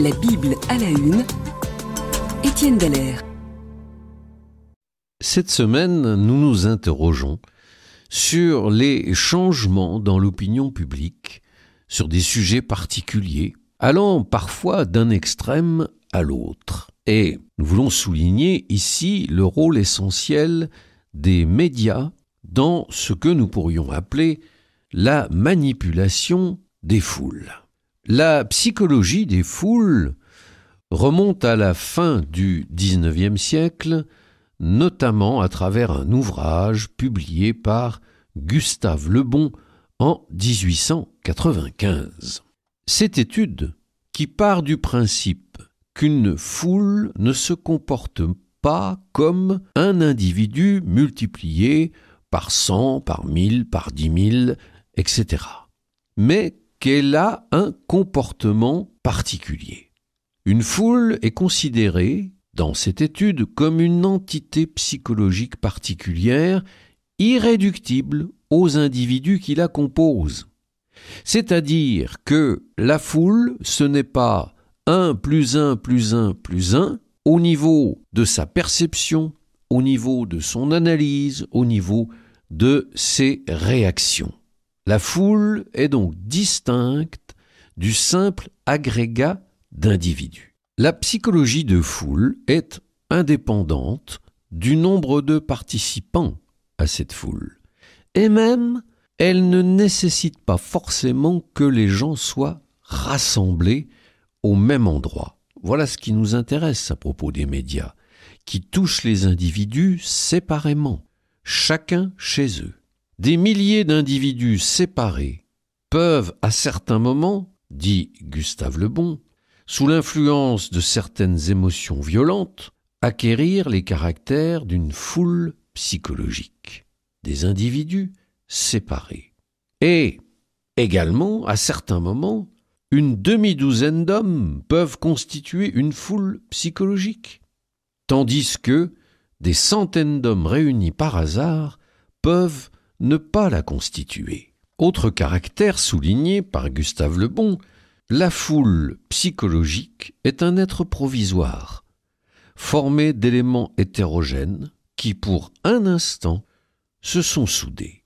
La Bible à la une. Étienne Dallaire. Cette semaine, nous nous interrogeons sur les changements dans l'opinion publique, sur des sujets particuliers, allant parfois d'un extrême à l'autre. Et nous voulons souligner ici le rôle essentiel des médias dans ce que nous pourrions appeler la manipulation des foules. La psychologie des foules remonte à la fin du XIXe siècle, notamment à travers un ouvrage publié par Gustave Le Bon en 1895. Cette étude, qui part du principe qu'une foule ne se comporte pas comme un individu multiplié par cent, par mille, par dix mille, etc., mais qu'elle a un comportement particulier. Une foule est considérée, dans cette étude, comme une entité psychologique particulière, irréductible aux individus qui la composent. C'est-à-dire que la foule, ce n'est pas 1 plus 1 plus 1 plus 1 au niveau de sa perception, au niveau de son analyse, au niveau de ses réactions. La foule est donc distincte du simple agrégat d'individus. La psychologie de foule est indépendante du nombre de participants à cette foule. Et même, elle ne nécessite pas forcément que les gens soient rassemblés au même endroit. Voilà ce qui nous intéresse à propos des médias, qui touchent les individus séparément, chacun chez eux. Des milliers d'individus séparés peuvent, à certains moments, dit Gustave Lebon, sous l'influence de certaines émotions violentes, acquérir les caractères d'une foule psychologique, des individus séparés. Et, également, à certains moments, une demi-douzaine d'hommes peuvent constituer une foule psychologique, tandis que des centaines d'hommes réunis par hasard peuvent ne pas la constituer. Autre caractère souligné par Gustave Le Bon, la foule psychologique est un être provisoire, formé d'éléments hétérogènes qui, pour un instant, se sont soudés.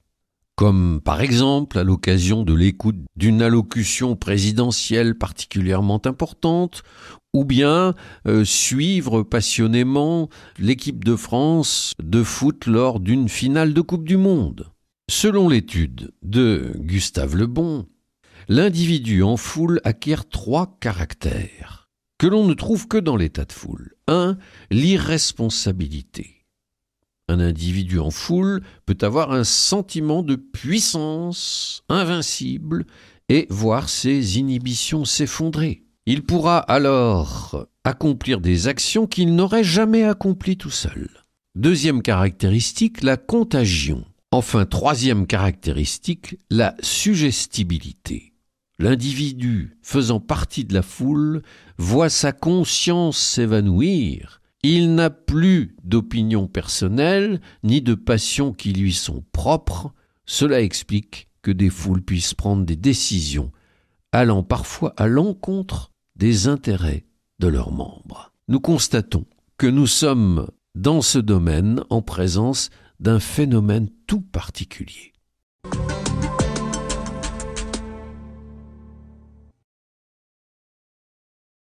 Comme par exemple à l'occasion de l'écoute d'une allocution présidentielle particulièrement importante, ou bien euh, suivre passionnément l'équipe de France de foot lors d'une finale de Coupe du Monde. Selon l'étude de Gustave Le Bon, l'individu en foule acquiert trois caractères que l'on ne trouve que dans l'état de foule. 1. L'irresponsabilité. Un individu en foule peut avoir un sentiment de puissance invincible et voir ses inhibitions s'effondrer. Il pourra alors accomplir des actions qu'il n'aurait jamais accomplies tout seul. Deuxième caractéristique, la contagion. Enfin, troisième caractéristique, la suggestibilité. L'individu faisant partie de la foule voit sa conscience s'évanouir. Il n'a plus d'opinion personnelle ni de passions qui lui sont propres. Cela explique que des foules puissent prendre des décisions allant parfois à l'encontre des intérêts de leurs membres. Nous constatons que nous sommes dans ce domaine en présence d'un phénomène tout particulier.